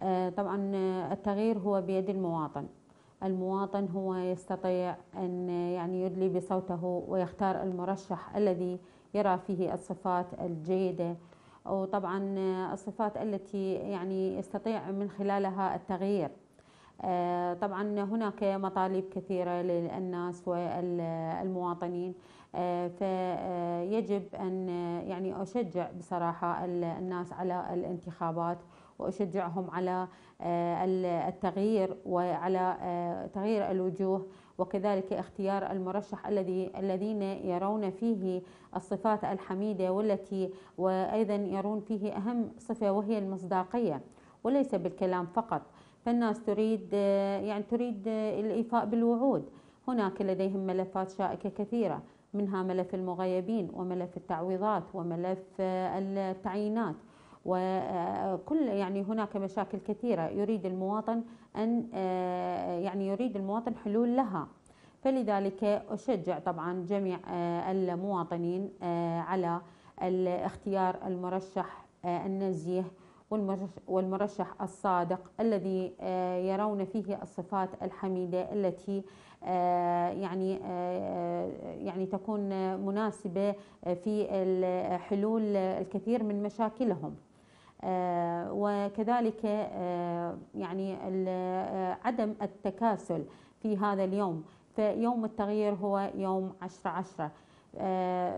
آه، طبعا آه، التغيير هو بيد المواطن المواطن هو يستطيع أن آه، يعني يدلي بصوته ويختار المرشح الذي يرى فيه الصفات الجيدة وطبعا الصفات التي يعني يستطيع من خلالها التغيير طبعا هناك مطالب كثيرة للناس والمواطنين فيجب أن يعني أشجع بصراحة الناس على الانتخابات واشجعهم على آه، التغيير وعلى آه، تغيير الوجوه وكذلك اختيار المرشح الذي الذين يرون فيه الصفات الحميده والتي وايضا يرون فيه اهم صفه وهي المصداقيه وليس بالكلام فقط فالناس تريد آه، يعني تريد الايفاء بالوعود هناك لديهم ملفات شائكه كثيره منها ملف المغيبين وملف التعويضات وملف التعيينات وكل يعني هناك مشاكل كثيرة يريد المواطن أن آه، يعني يريد المواطن حلول لها فلذلك أشجع طبعا جميع آه، المواطنين آه، على اختيار المرشح النزيه والمرشح الصادق الذي يرون فيه الصفات الحميده التي يعني يعني تكون مناسبه في حلول الكثير من مشاكلهم آه، وكذلك آه، يعني آه، عدم التكاسل في هذا اليوم فيوم التغيير هو يوم عشرة عشرة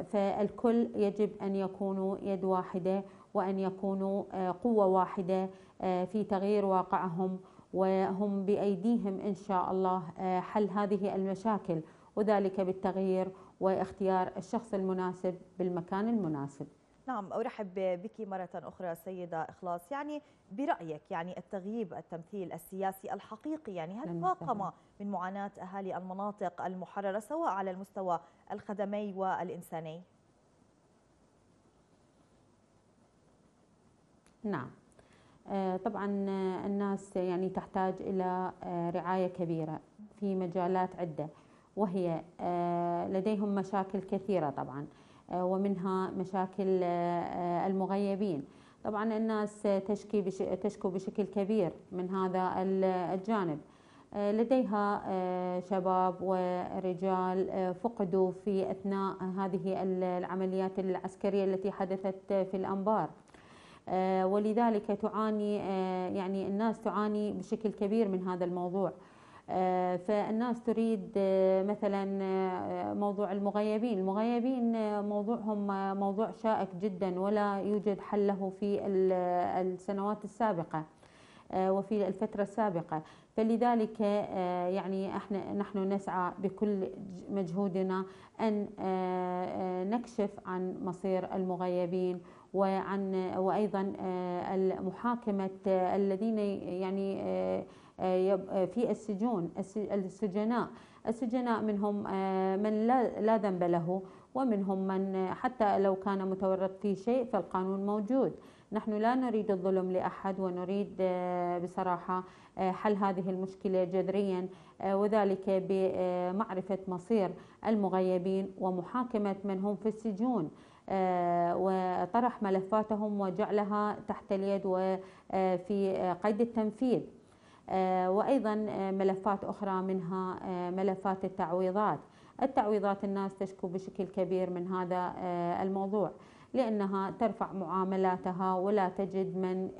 فالكل يجب أن يكونوا يد واحدة وأن يكونوا قوة واحدة في تغيير واقعهم وهم بأيديهم إن شاء الله حل هذه المشاكل وذلك بالتغيير واختيار الشخص المناسب بالمكان المناسب نعم أرحب بك مرة أخرى سيدة إخلاص يعني برأيك يعني التغييب التمثيل السياسي الحقيقي يعني هل فاقم من معاناة أهالي المناطق المحررة سواء على المستوى الخدمي والإنساني؟ نعم آه، طبعا الناس يعني تحتاج إلى آه، رعاية كبيرة في مجالات عدة وهي آه، لديهم مشاكل كثيرة طبعا آه، ومنها مشاكل آه، آه، المغيبين طبعا الناس تشكي تشكو بشكل كبير من هذا الجانب لديها شباب ورجال فقدوا في اثناء هذه العمليات العسكريه التي حدثت في الانبار ولذلك تعاني يعني الناس تعاني بشكل كبير من هذا الموضوع آه، فالناس تريد آه، مثلا آه، موضوع المغيبين المغيبين موضوعهم موضوع شائك جدا ولا يوجد حل له في السنوات السابقة وفي الفترة السابقة فلذلك يعني احنا نحن نسعى بكل مجهودنا ان نكشف عن مصير المغيبين وعن وايضا محاكمة الذين يعني آه، آه، في السجون السجناء السجناء منهم آه، من لا ذنب له ومنهم من حتى لو كان متورط في شيء فالقانون موجود نحن لا نريد الظلم لأحد ونريد بصراحة حل هذه المشكلة جذريا وذلك بمعرفة مصير المغيبين ومحاكمة من هم في السجون وطرح ملفاتهم وجعلها تحت اليد وفي قيد التنفيذ آه، وأيضا آه، ملفات أخرى منها آه، ملفات التعويضات التعويضات الناس تشكو بشكل كبير من هذا الموضوع لأنها ترفع معاملاتها ولا تجد من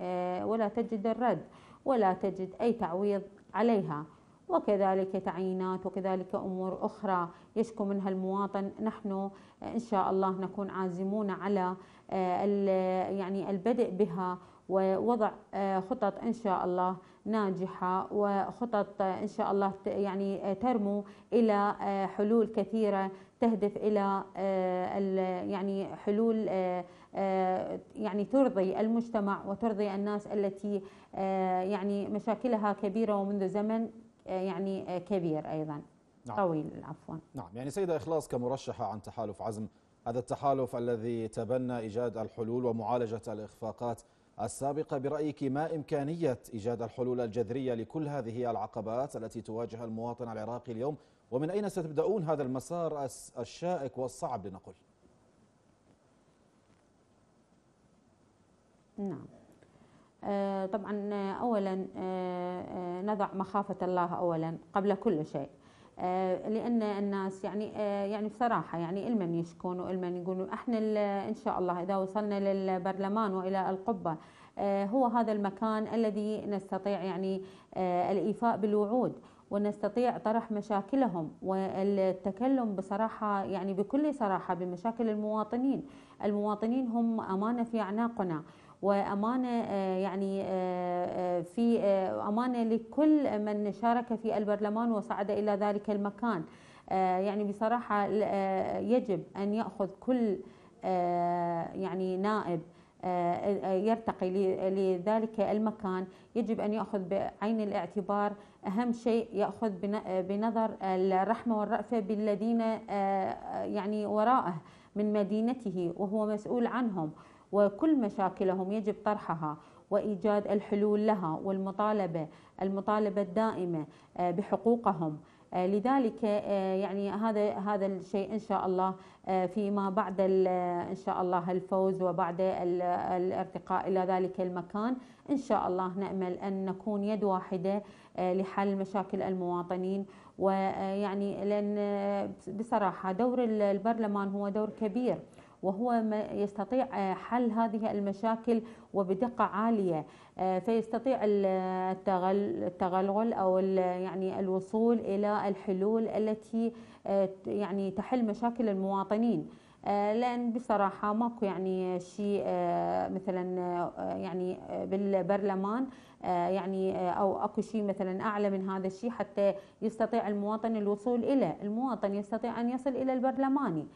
ولا تجد الرد ولا تجد أي تعويض عليها وكذلك تعيينات وكذلك امور اخرى يشكو منها المواطن نحن ان شاء الله نكون عازمون على يعني البدء بها ووضع خطط ان شاء الله ناجحة وخطط إن شاء الله يعني آه، ترمو إلى آه، حلول كثيرة تهدف إلى آه، يعني حلول يعني ترضي المجتمع وترضي الناس التي يعني مشاكلها كبيرة ومنذ زمن يعني كبير أيضا نعم. طويل عفوا نعم يعني سيدة إخلاص كمرشحة عن تحالف عزم هذا التحالف الذي تبنى إيجاد الحلول ومعالجة الإخفاقات السابقة برأيك ما إمكانية إيجاد الحلول الجذرية لكل هذه العقبات التي تواجه المواطن العراقي اليوم ومن أين ستبدأون هذا المسار الشائك والصعب لنقل نعم آه، طبعا آه، أولا آه، نضع مخافة الله أولا قبل كل شيء آه، لان الناس يعني آه، يعني بصراحه يعني المن يشكون والمن يقولوا احنا ان شاء الله اذا وصلنا للبرلمان والى القبه آه، هو هذا المكان الذي نستطيع يعني الايفاء بالوعود ونستطيع طرح مشاكلهم والتكلم بصراحة يعني بكل صراحة بمشاكل المواطنين المواطنين هم أمانة في أعناقنا وامانه آه، يعني آه، آه، في امانه لكل من شارك في البرلمان وصعد الى ذلك المكان يعني بصراحه يجب ان ياخذ كل يعني نائب يرتقي لذلك المكان يجب ان ياخذ بعين الاعتبار اهم شيء ياخذ بنظر الرحمه والرأفه بالذين يعني وراءه من مدينته وهو مسؤول عنهم وكل مشاكلهم يجب طرحها وايجاد الحلول لها والمطالبه المطالبه الدائمه آه، بحقوقهم آه، لذلك آه، يعني هذا هذا الشيء ان شاء الله فيما بعد ان شاء الله الفوز وبعد الارتقاء الى ذلك المكان ان شاء الله نامل ان نكون يد واحده لحل مشاكل المواطنين ويعني لان بصراحه دور البرلمان هو دور كبير وهو ما يستطيع آه، حل هذه المشاكل وبدقة عالية آه، فيستطيع آه، التغلغل أو يعني الوصول إلى الحلول التي يعني تحل مشاكل المواطنين لان بصراحه ماكو يعني شيء مثلا يعني بالبرلمان يعني او اكو شيء مثلا اعلى من هذا الشيء حتى يستطيع المواطن الوصول اليه، المواطن يستطيع ان يصل الى البرلماني،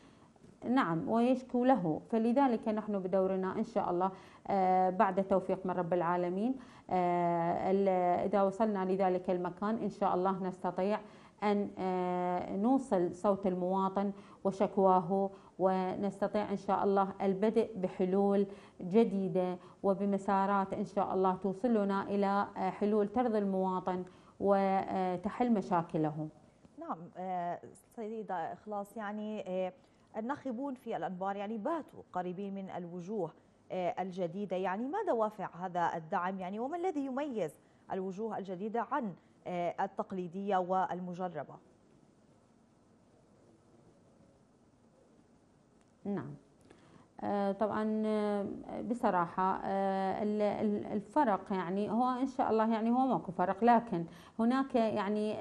نعم ويشكو له فلذلك نحن بدورنا إن شاء الله آه، بعد توفيق من رب العالمين آه، إذا وصلنا لذلك المكان إن شاء الله نستطيع أن آه، نوصل صوت المواطن وشكواه ونستطيع إن شاء الله البدء بحلول جديدة وبمسارات إن شاء الله توصلنا إلى حلول ترضي المواطن وتحل مشاكله نعم سيدة إخلاص يعني الناخبون في الأنبار يعني باتوا قريبين من الوجوه آه، الجديدة يعني ما دوافع هذا الدعم يعني وما الذي يميز الوجوه الجديدة عن آه، التقليدية والمجربة نعم آه، طبعا بصراحة الفرق يعني هو إن شاء الله يعني هو ماكو فرق لكن هناك يعني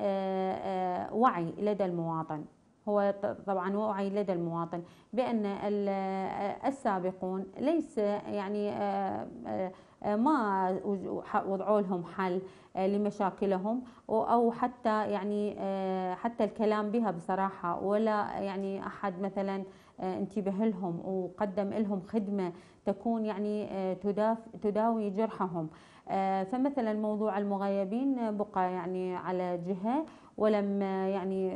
وعي لدى المواطن هو طبعا وعي لدى المواطن بأن السابقون ليس يعني آه، آه، ما وضعوا لهم حل آه، لمشاكلهم او حتى يعني حتى الكلام بها بصراحه ولا يعني احد مثلا انتبه لهم وقدم لهم خدمه تكون يعني تداوي جرحهم فمثلا موضوع المغيبين بقى يعني على جهه ولم يعني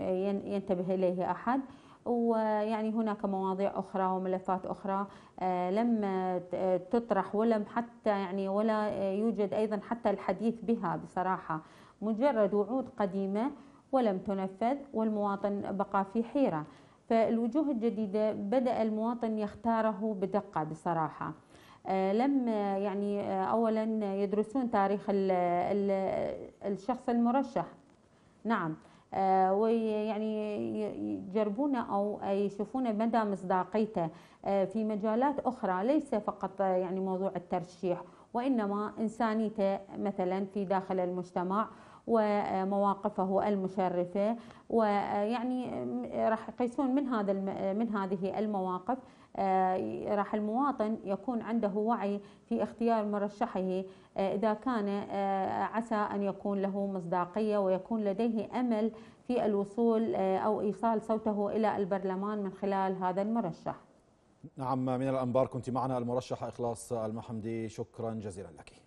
ينتبه إليه أحد ويعني هناك مواضيع أخرى وملفات أخرى آه، لم تطرح ولم حتى يعني ولا يوجد أيضا حتى الحديث بها بصراحة مجرد وعود قديمة ولم تنفذ والمواطن بقى في حيرة فالوجوه الجديدة بدأ المواطن يختاره بدقة بصراحة آه، لم يعني آه، أولا يدرسون تاريخ الشخص المرشح نعم آه، ويعني يجربونه او يشوفون مدى مصداقيته آه، في مجالات اخرى ليس فقط آه، يعني موضوع الترشيح وانما انسانيته مثلا في داخل المجتمع ومواقفه المشرفه ويعني راح يقيسون من هذا من هذه المواقف آه، راح المواطن يكون عنده وعي في اختيار مرشحه آه، إذا كان آه، عسى أن يكون له مصداقية ويكون لديه أمل في الوصول أو إيصال صوته إلى البرلمان من خلال هذا المرشح نعم من الأنبار كنت معنا المرشحة إخلاص المحمدي شكرا جزيلا لك